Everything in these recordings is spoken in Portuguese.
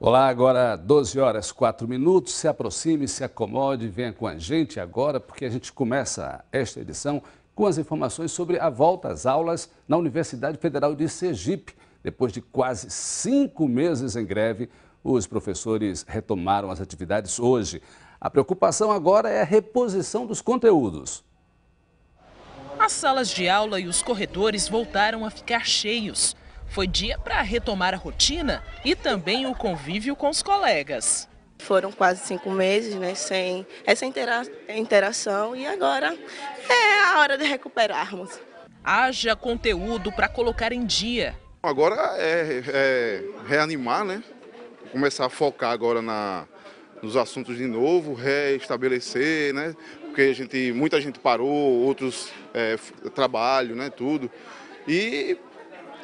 Olá, agora 12 horas 4 minutos. Se aproxime, se acomode, venha com a gente agora, porque a gente começa esta edição com as informações sobre a volta às aulas na Universidade Federal de Sergipe. Depois de quase cinco meses em greve, os professores retomaram as atividades hoje. A preocupação agora é a reposição dos conteúdos. As salas de aula e os corredores voltaram a ficar cheios foi dia para retomar a rotina e também o convívio com os colegas. Foram quase cinco meses né, sem essa interação e agora é a hora de recuperarmos. Haja conteúdo para colocar em dia. Agora é, é, reanimar, né? Começar a focar agora na, nos assuntos de novo, reestabelecer, né? Porque a gente, muita gente parou, outros é, trabalho, né? Tudo. E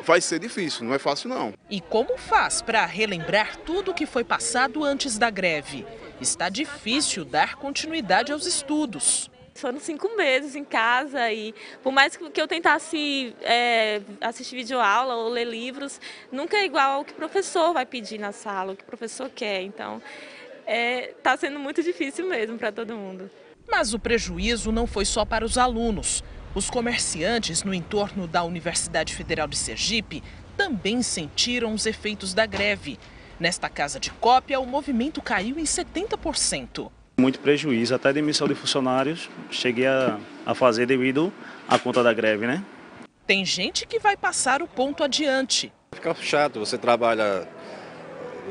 vai ser difícil, não é fácil não. E como faz para relembrar tudo o que foi passado antes da greve? Está difícil dar continuidade aos estudos. Foram cinco meses em casa e por mais que eu tentasse é, assistir videoaula ou ler livros, nunca é igual ao que o professor vai pedir na sala, o que o professor quer. Então, está é, tá sendo muito difícil mesmo para todo mundo. Mas o prejuízo não foi só para os alunos. Os comerciantes no entorno da Universidade Federal de Sergipe também sentiram os efeitos da greve. Nesta casa de cópia, o movimento caiu em 70%. Muito prejuízo, até demissão de funcionários cheguei a, a fazer devido à conta da greve, né? Tem gente que vai passar o ponto adiante. Fica chato, você trabalha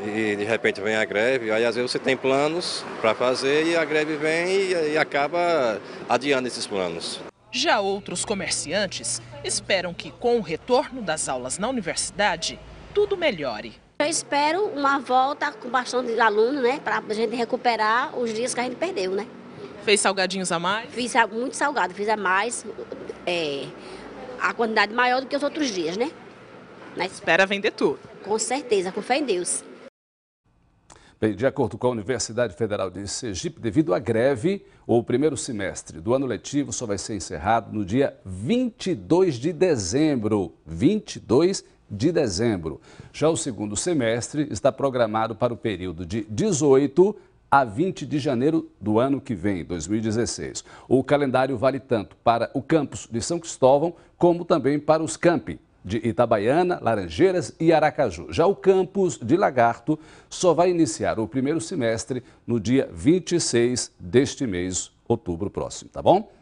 e de repente vem a greve, aí às vezes você tem planos para fazer e a greve vem e, e acaba adiando esses planos. Já outros comerciantes esperam que, com o retorno das aulas na universidade, tudo melhore. Eu espero uma volta com bastante aluno, né? Para a gente recuperar os dias que a gente perdeu, né? Fez salgadinhos a mais? Fiz muito salgado, fiz a mais, é, a quantidade maior do que os outros dias, né? espera vender tudo. Com certeza, com fé em Deus. Bem, de acordo com a Universidade Federal de Sergipe, devido à greve, o primeiro semestre do ano letivo só vai ser encerrado no dia 22 de dezembro. 22 de dezembro. Já o segundo semestre está programado para o período de 18 a 20 de janeiro do ano que vem, 2016. O calendário vale tanto para o campus de São Cristóvão como também para os campi de Itabaiana, Laranjeiras e Aracaju. Já o campus de Lagarto só vai iniciar o primeiro semestre no dia 26 deste mês, outubro próximo, tá bom?